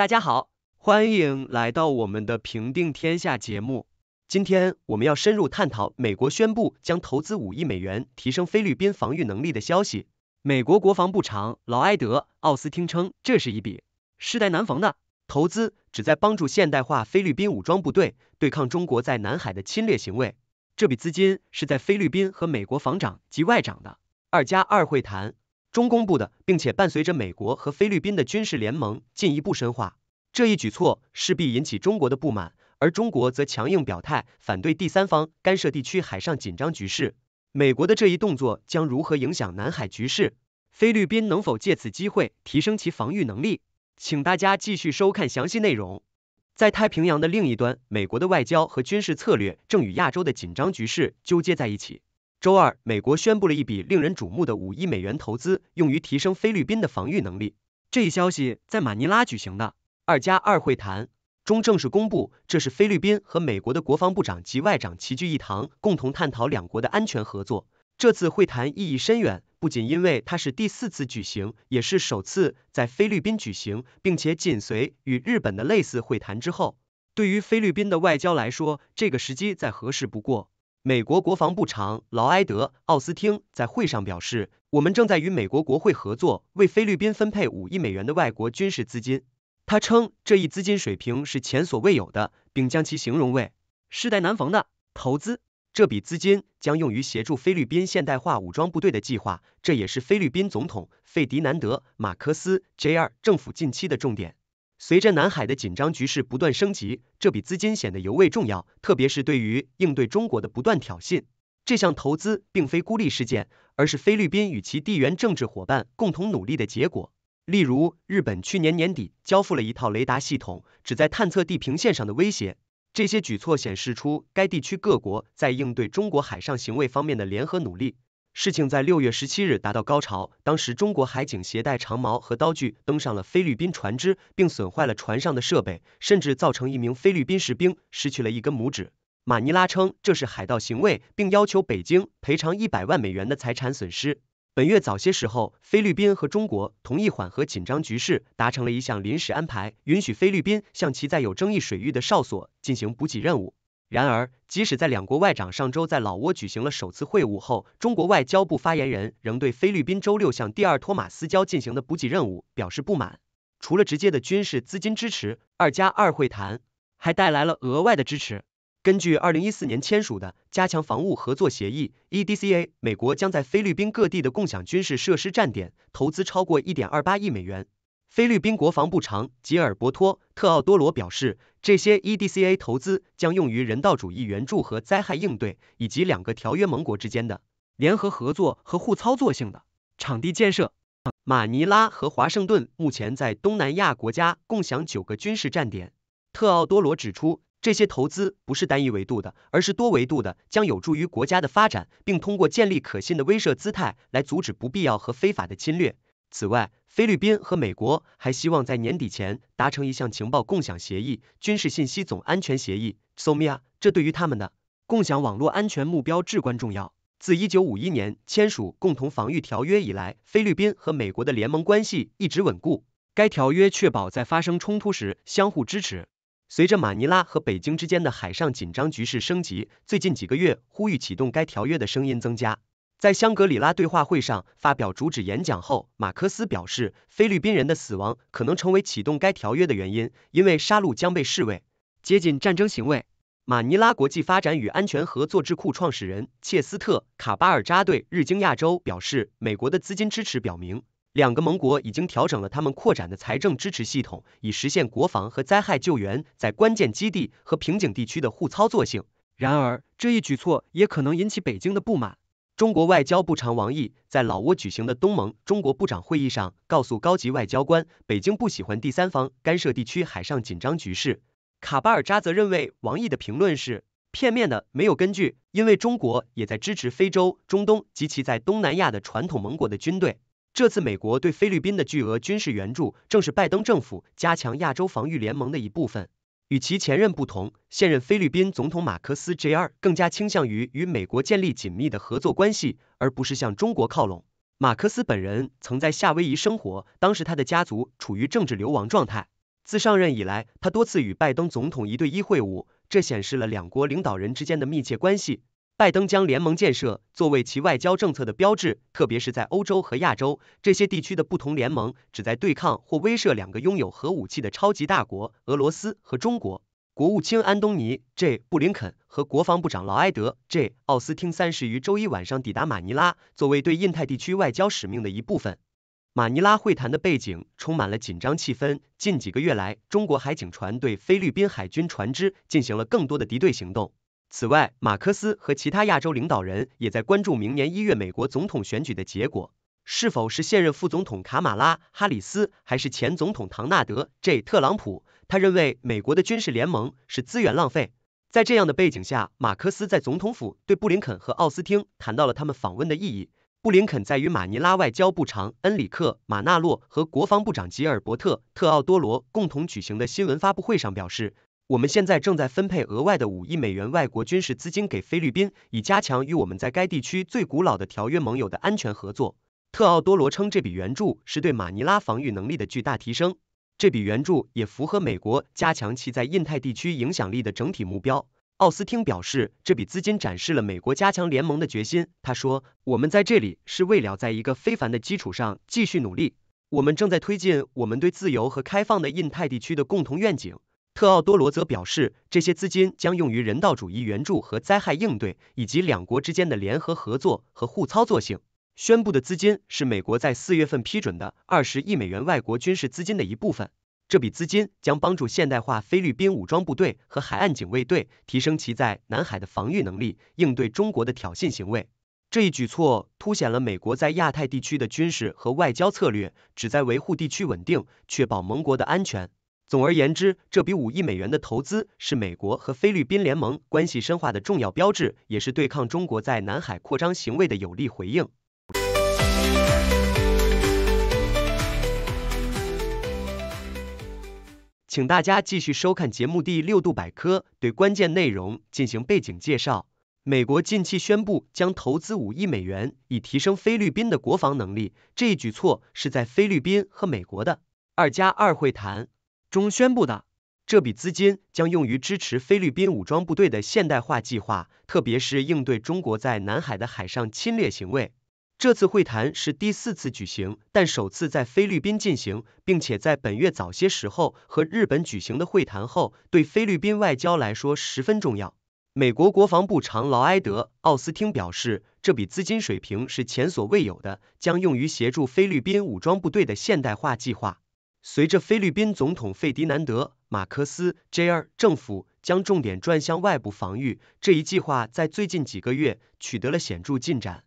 大家好，欢迎来到我们的《平定天下》节目。今天我们要深入探讨美国宣布将投资五亿美元提升菲律宾防御能力的消息。美国国防部长劳埃德·奥斯汀称，这是一笔世代难逢的投资，旨在帮助现代化菲律宾武装部队对抗中国在南海的侵略行为。这笔资金是在菲律宾和美国防长及外长的“二加二”会谈。中公布的，并且伴随着美国和菲律宾的军事联盟进一步深化，这一举措势必引起中国的不满，而中国则强硬表态反对第三方干涉地区海上紧张局势。美国的这一动作将如何影响南海局势？菲律宾能否借此机会提升其防御能力？请大家继续收看详细内容。在太平洋的另一端，美国的外交和军事策略正与亚洲的紧张局势纠结在一起。周二，美国宣布了一笔令人瞩目的五亿美元投资，用于提升菲律宾的防御能力。这一消息在马尼拉举行的“二加二”会谈中正式公布。这是菲律宾和美国的国防部长及外长齐聚一堂，共同探讨两国的安全合作。这次会谈意义深远，不仅因为它是第四次举行，也是首次在菲律宾举行，并且紧随与日本的类似会谈之后。对于菲律宾的外交来说，这个时机再合适不过。美国国防部长劳埃德·奥斯汀在会上表示：“我们正在与美国国会合作，为菲律宾分配五亿美元的外国军事资金。”他称这一资金水平是前所未有的，并将其形容为“世代难逢的投资”。这笔资金将用于协助菲律宾现代化武装部队的计划，这也是菲律宾总统费迪南德·马克思 J 二政府近期的重点。随着南海的紧张局势不断升级，这笔资金显得尤为重要，特别是对于应对中国的不断挑衅。这项投资并非孤立事件，而是菲律宾与其地缘政治伙伴共同努力的结果。例如，日本去年年底交付了一套雷达系统，旨在探测地平线上的威胁。这些举措显示出该地区各国在应对中国海上行为方面的联合努力。事情在六月十七日达到高潮，当时中国海警携带长矛和刀具登上了菲律宾船只，并损坏了船上的设备，甚至造成一名菲律宾士兵失去了一根拇指。马尼拉称这是海盗行为，并要求北京赔偿一百万美元的财产损失。本月早些时候，菲律宾和中国同意缓和紧张局势，达成了一项临时安排，允许菲律宾向其在有争议水域的哨所进行补给任务。然而，即使在两国外长上周在老挝举行了首次会晤后，中国外交部发言人仍对菲律宾周六向第二托马斯礁进行的补给任务表示不满。除了直接的军事资金支持，二加二会谈还带来了额外的支持。根据二零一四年签署的加强防务合作协议 （EDCA），美国将在菲律宾各地的共享军事设施站点投资超过一点二八亿美元。菲律宾国防部长吉尔伯托·特奥多罗表示，这些 EDCA 投资将用于人道主义援助和灾害应对，以及两个条约盟国之间的联合合作和互操作性的场地建设。马尼拉和华盛顿目前在东南亚国家共享九个军事站点。特奥多罗指出，这些投资不是单一维度的，而是多维度的，将有助于国家的发展，并通过建立可信的威慑姿态来阻止不必要和非法的侵略。此外，菲律宾和美国还希望在年底前达成一项情报共享协议，军事信息总安全协议 （SOMIA）。这对于他们的共享网络安全目标至关重要。自一九五一年签署《共同防御条约》以来，菲律宾和美国的联盟关系一直稳固。该条约确保在发生冲突时相互支持。随着马尼拉和北京之间的海上紧张局势升级，最近几个月呼吁启动该条约的声音增加。在香格里拉对话会上发表主旨演讲后，马克思表示，菲律宾人的死亡可能成为启动该条约的原因，因为杀戮将被视为接近战争行为。马尼拉国际发展与安全合作智库创始人切斯特·卡巴尔扎对日经亚洲表示，美国的资金支持表明，两个盟国已经调整了他们扩展的财政支持系统，以实现国防和灾害救援在关键基地和平颈地区的互操作性。然而，这一举措也可能引起北京的不满。中国外交部长王毅在老挝举行的东盟中国部长会议上告诉高级外交官，北京不喜欢第三方干涉地区海上紧张局势。卡巴尔扎则认为王毅的评论是片面的，没有根据，因为中国也在支持非洲、中东及其在东南亚的传统盟国的军队。这次美国对菲律宾的巨额军事援助，正是拜登政府加强亚洲防御联盟的一部分。与其前任不同，现任菲律宾总统马克思 J 二更加倾向于与美国建立紧密的合作关系，而不是向中国靠拢。马克思本人曾在夏威夷生活，当时他的家族处于政治流亡状态。自上任以来，他多次与拜登总统一对一会晤，这显示了两国领导人之间的密切关系。拜登将联盟建设作为其外交政策的标志，特别是在欧洲和亚洲这些地区的不同联盟，旨在对抗或威慑两个拥有核武器的超级大国——俄罗斯和中国。国务卿安东尼 ·J· 布林肯和国防部长劳埃德 ·J· 奥斯汀三十于周一晚上抵达马尼拉，作为对印太地区外交使命的一部分。马尼拉会谈的背景充满了紧张气氛。近几个月来，中国海警船对菲律宾海军船只进行了更多的敌对行动。此外，马克思和其他亚洲领导人也在关注明年一月美国总统选举的结果，是否是现任副总统卡马拉哈里斯，还是前总统唐纳德 J 特朗普？他认为美国的军事联盟是资源浪费。在这样的背景下，马克思在总统府对布林肯和奥斯汀谈到了他们访问的意义。布林肯在与马尼拉外交部长恩里克马纳洛和国防部长吉尔伯特特奥多罗共同举行的新闻发布会上表示。我们现在正在分配额外的五亿美元外国军事资金给菲律宾，以加强与我们在该地区最古老的条约盟友的安全合作。特奥多罗称，这笔援助是对马尼拉防御能力的巨大提升。这笔援助也符合美国加强其在印太地区影响力的整体目标。奥斯汀表示，这笔资金展示了美国加强联盟的决心。他说：“我们在这里是为了在一个非凡的基础上继续努力。我们正在推进我们对自由和开放的印太地区的共同愿景。”特奥多罗则表示，这些资金将用于人道主义援助和灾害应对，以及两国之间的联合合作和互操作性。宣布的资金是美国在四月份批准的二十亿美元外国军事资金的一部分。这笔资金将帮助现代化菲律宾武装部队和海岸警卫队，提升其在南海的防御能力，应对中国的挑衅行为。这一举措凸显了美国在亚太地区的军事和外交策略，旨在维护地区稳定，确保盟国的安全。总而言之，这笔五亿美元的投资是美国和菲律宾联盟关系深化的重要标志，也是对抗中国在南海扩张行为的有力回应。请大家继续收看节目第六度百科，对关键内容进行背景介绍。美国近期宣布将投资五亿美元，以提升菲律宾的国防能力。这一举措是在菲律宾和美国的二加二会谈。中宣布的这笔资金将用于支持菲律宾武装部队的现代化计划，特别是应对中国在南海的海上侵略行为。这次会谈是第四次举行，但首次在菲律宾进行，并且在本月早些时候和日本举行的会谈后，对菲律宾外交来说十分重要。美国国防部长劳埃德·奥斯汀表示，这笔资金水平是前所未有的，将用于协助菲律宾武装部队的现代化计划。随着菲律宾总统费迪南德·马科斯 Jr. 政府将重点转向外部防御，这一计划在最近几个月取得了显著进展。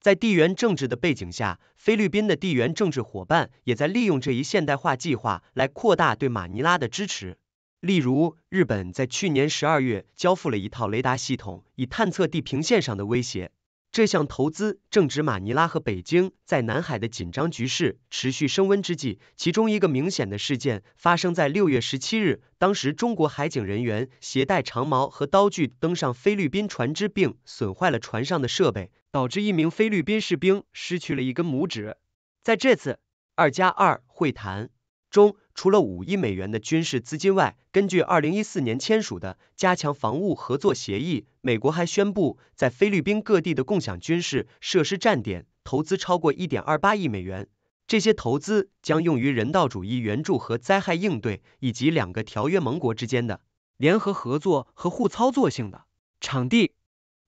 在地缘政治的背景下，菲律宾的地缘政治伙伴也在利用这一现代化计划来扩大对马尼拉的支持。例如，日本在去年十二月交付了一套雷达系统，以探测地平线上的威胁。这项投资正值马尼拉和北京在南海的紧张局势持续升温之际。其中一个明显的事件发生在六月十七日，当时中国海警人员携带长矛和刀具登上菲律宾船只，并损坏了船上的设备，导致一名菲律宾士兵失去了一根拇指。在这次二加二会谈中。除了五亿美元的军事资金外，根据二零一四年签署的加强防务合作协议，美国还宣布在菲律宾各地的共享军事设施站点投资超过一点二八亿美元。这些投资将用于人道主义援助和灾害应对，以及两个条约盟国之间的联合合作和互操作性的场地。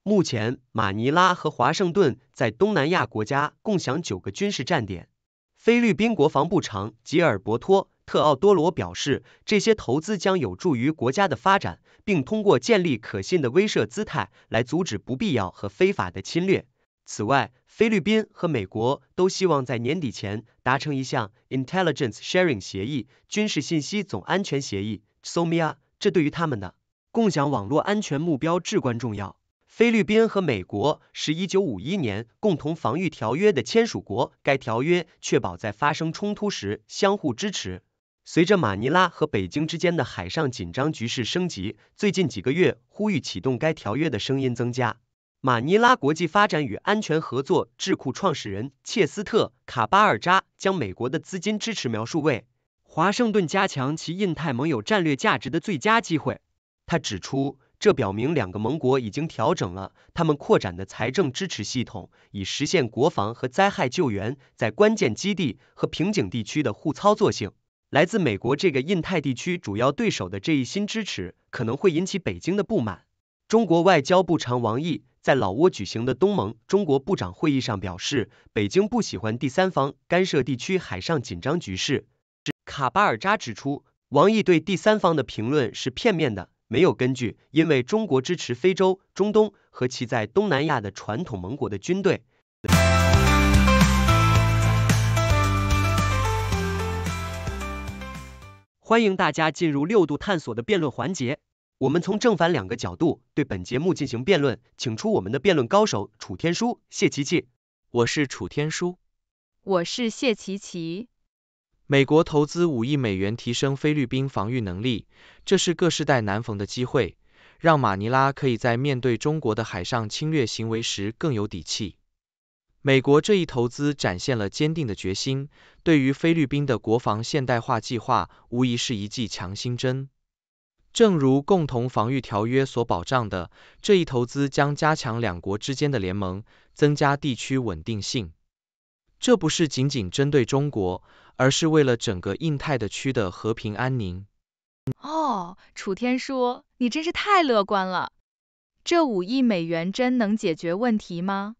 目前，马尼拉和华盛顿在东南亚国家共享九个军事站点。菲律宾国防部长吉尔伯托。特奥多罗表示，这些投资将有助于国家的发展，并通过建立可信的威慑姿态来阻止不必要和非法的侵略。此外，菲律宾和美国都希望在年底前达成一项 Intelligence Sharing 协议，军事信息总安全协议 （SOMIA）。这对于他们的共享网络安全目标至关重要。菲律宾和美国是一九五一年共同防御条约的签署国，该条约确保在发生冲突时相互支持。随着马尼拉和北京之间的海上紧张局势升级，最近几个月呼吁启动该条约的声音增加。马尼拉国际发展与安全合作智库创始人切斯特·卡巴尔扎将美国的资金支持描述为华盛顿加强其印太盟友战略价值的最佳机会。他指出，这表明两个盟国已经调整了他们扩展的财政支持系统，以实现国防和灾害救援在关键基地和瓶颈地区的互操作性。来自美国这个印太地区主要对手的这一新支持，可能会引起北京的不满。中国外交部长王毅在老挝举行的东盟中国部长会议上表示，北京不喜欢第三方干涉地区海上紧张局势。卡巴尔扎指出，王毅对第三方的评论是片面的，没有根据，因为中国支持非洲、中东和其在东南亚的传统盟国的军队。欢迎大家进入六度探索的辩论环节，我们从正反两个角度对本节目进行辩论，请出我们的辩论高手楚天舒、谢琪琪。我是楚天舒，我是谢琪琪。美国投资五亿美元提升菲律宾防御能力，这是各世代难逢的机会，让马尼拉可以在面对中国的海上侵略行为时更有底气。美国这一投资展现了坚定的决心，对于菲律宾的国防现代化计划无疑是一剂强心针。正如共同防御条约所保障的，这一投资将加强两国之间的联盟，增加地区稳定性。这不是仅仅针对中国，而是为了整个印太的区的和平安宁。哦，楚天说，你真是太乐观了。这五亿美元真能解决问题吗？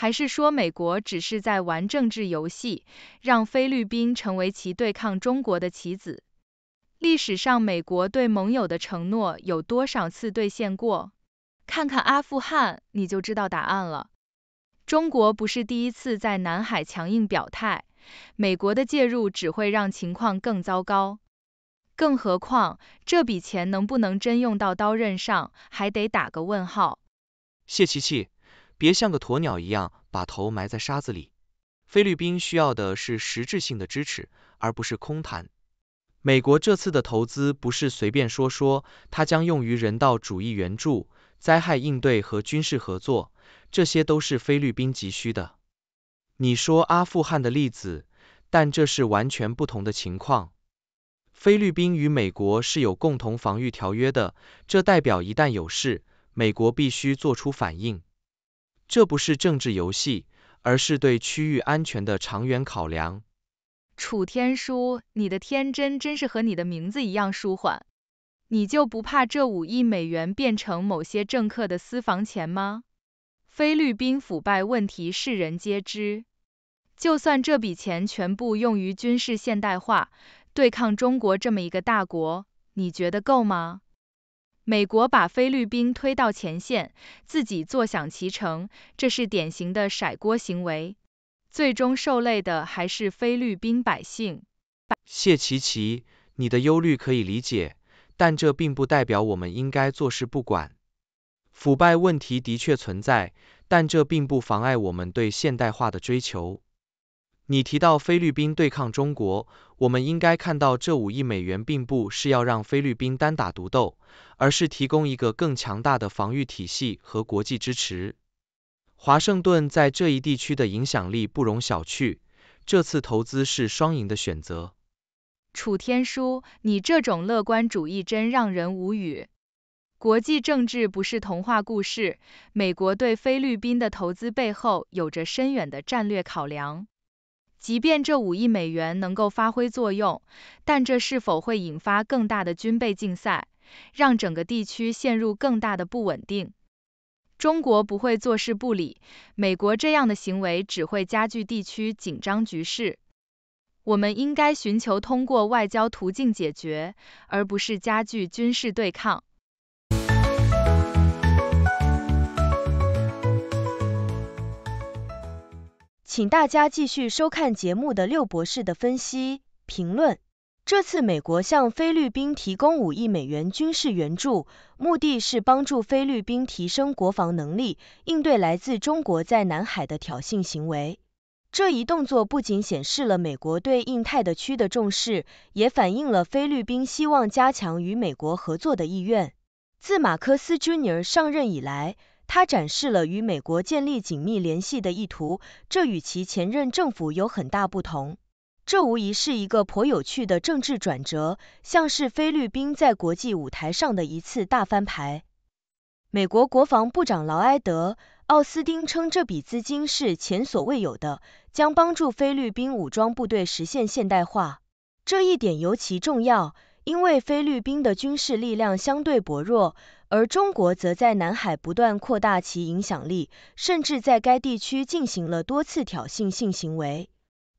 还是说美国只是在玩政治游戏，让菲律宾成为其对抗中国的棋子？历史上美国对盟友的承诺有多少次兑现过？看看阿富汗，你就知道答案了。中国不是第一次在南海强硬表态，美国的介入只会让情况更糟糕。更何况，这笔钱能不能真用到刀刃上，还得打个问号。谢琪琪。别像个鸵鸟一样把头埋在沙子里。菲律宾需要的是实质性的支持，而不是空谈。美国这次的投资不是随便说说，它将用于人道主义援助、灾害应对和军事合作，这些都是菲律宾急需的。你说阿富汗的例子，但这是完全不同的情况。菲律宾与美国是有共同防御条约的，这代表一旦有事，美国必须做出反应。这不是政治游戏，而是对区域安全的长远考量。楚天舒，你的天真真是和你的名字一样舒缓。你就不怕这五亿美元变成某些政客的私房钱吗？菲律宾腐败问题世人皆知，就算这笔钱全部用于军事现代化，对抗中国这么一个大国，你觉得够吗？美国把菲律宾推到前线，自己坐享其成，这是典型的甩锅行为。最终受累的还是菲律宾百姓。谢奇奇，你的忧虑可以理解，但这并不代表我们应该坐视不管。腐败问题的确存在，但这并不妨碍我们对现代化的追求。你提到菲律宾对抗中国。我们应该看到，这五亿美元并不是要让菲律宾单打独斗，而是提供一个更强大的防御体系和国际支持。华盛顿在这一地区的影响力不容小觑，这次投资是双赢的选择。楚天舒，你这种乐观主义真让人无语。国际政治不是童话故事，美国对菲律宾的投资背后有着深远的战略考量。即便这五亿美元能够发挥作用，但这是否会引发更大的军备竞赛，让整个地区陷入更大的不稳定？中国不会坐视不理，美国这样的行为只会加剧地区紧张局势。我们应该寻求通过外交途径解决，而不是加剧军事对抗。请大家继续收看节目的六博士的分析评论。这次美国向菲律宾提供五亿美元军事援助，目的是帮助菲律宾提升国防能力，应对来自中国在南海的挑衅行为。这一动作不仅显示了美国对印太的区的重视，也反映了菲律宾希望加强与美国合作的意愿。自马克思 Jr. 上任以来。他展示了与美国建立紧密联系的意图，这与其前任政府有很大不同。这无疑是一个颇有趣的政治转折，像是菲律宾在国际舞台上的一次大翻牌。美国国防部长劳埃德·奥斯汀称，这笔资金是前所未有的，将帮助菲律宾武装部队实现现代化。这一点尤其重要，因为菲律宾的军事力量相对薄弱。而中国则在南海不断扩大其影响力，甚至在该地区进行了多次挑衅性行为。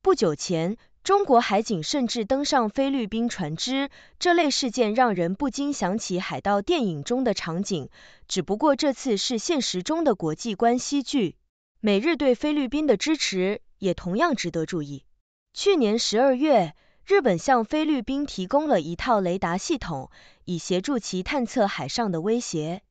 不久前，中国海警甚至登上菲律宾船只，这类事件让人不禁想起海盗电影中的场景，只不过这次是现实中的国际关系剧。美日对菲律宾的支持也同样值得注意。去年十二月。日本向菲律宾提供了一套雷达系统，以协助其探测海上的威胁。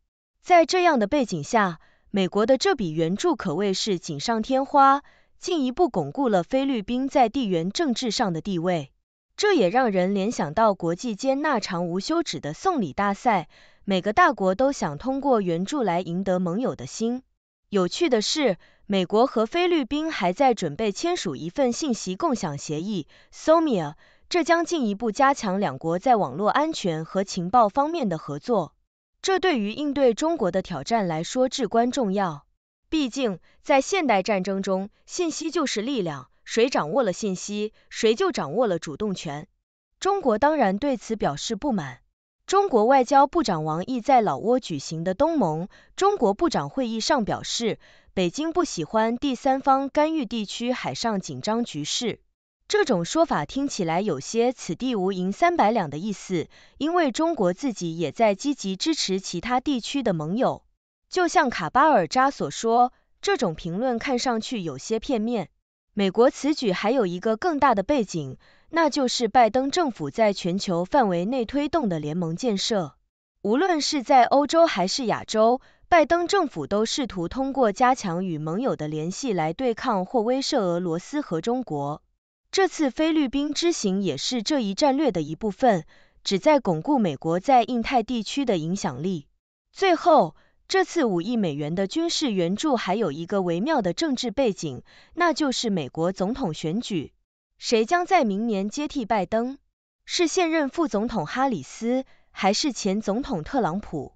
在这样的背景下，美国的这笔援助可谓是锦上添花，进一步巩固了菲律宾在地缘政治上的地位。这也让人联想到国际间那场无休止的送礼大赛，每个大国都想通过援助来赢得盟友的心。有趣的是。美国和菲律宾还在准备签署一份信息共享协议 （Somia），这将进一步加强两国在网络安全和情报方面的合作。这对于应对中国的挑战来说至关重要。毕竟，在现代战争中，信息就是力量，谁掌握了信息，谁就掌握了主动权。中国当然对此表示不满。中国外交部长王毅在老挝举行的东盟中国部长会议上表示。北京不喜欢第三方干预地区海上紧张局势，这种说法听起来有些“此地无银三百两”的意思，因为中国自己也在积极支持其他地区的盟友。就像卡巴尔扎所说，这种评论看上去有些片面。美国此举还有一个更大的背景，那就是拜登政府在全球范围内推动的联盟建设，无论是在欧洲还是亚洲。拜登政府都试图通过加强与盟友的联系来对抗或威慑俄罗斯和中国。这次菲律宾之行也是这一战略的一部分，旨在巩固美国在印太地区的影响力。最后，这次五亿美元的军事援助还有一个微妙的政治背景，那就是美国总统选举，谁将在明年接替拜登？是现任副总统哈里斯，还是前总统特朗普？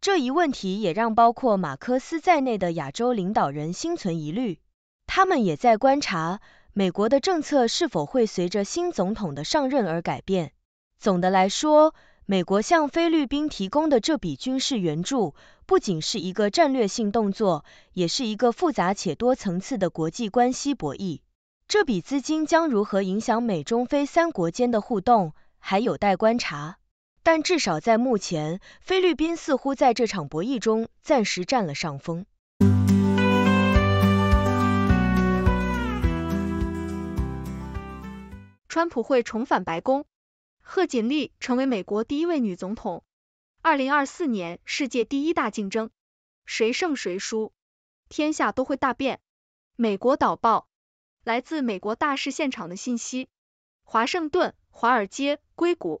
这一问题也让包括马克思在内的亚洲领导人心存疑虑。他们也在观察美国的政策是否会随着新总统的上任而改变。总的来说，美国向菲律宾提供的这笔军事援助不仅是一个战略性动作，也是一个复杂且多层次的国际关系博弈。这笔资金将如何影响美中菲三国间的互动，还有待观察。但至少在目前，菲律宾似乎在这场博弈中暂时占了上风。川普会重返白宫，贺锦丽成为美国第一位女总统。二零二四年世界第一大竞争，谁胜谁输，天下都会大变。美国导报，来自美国大事现场的信息，华盛顿、华尔街、硅谷。